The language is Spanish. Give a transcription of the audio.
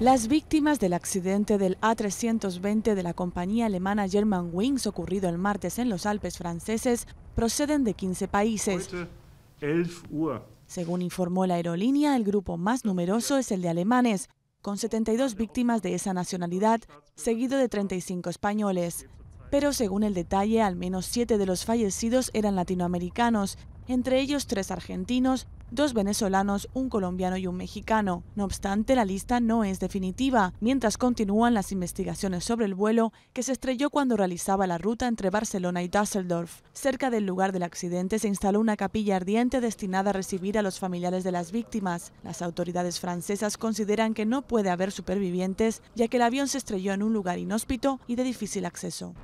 Las víctimas del accidente del A320 de la compañía alemana wings ocurrido el martes en los Alpes franceses proceden de 15 países. Según informó la aerolínea, el grupo más numeroso es el de alemanes, con 72 víctimas de esa nacionalidad, seguido de 35 españoles. Pero según el detalle, al menos siete de los fallecidos eran latinoamericanos entre ellos tres argentinos, dos venezolanos, un colombiano y un mexicano. No obstante, la lista no es definitiva, mientras continúan las investigaciones sobre el vuelo que se estrelló cuando realizaba la ruta entre Barcelona y Düsseldorf. Cerca del lugar del accidente se instaló una capilla ardiente destinada a recibir a los familiares de las víctimas. Las autoridades francesas consideran que no puede haber supervivientes, ya que el avión se estrelló en un lugar inhóspito y de difícil acceso.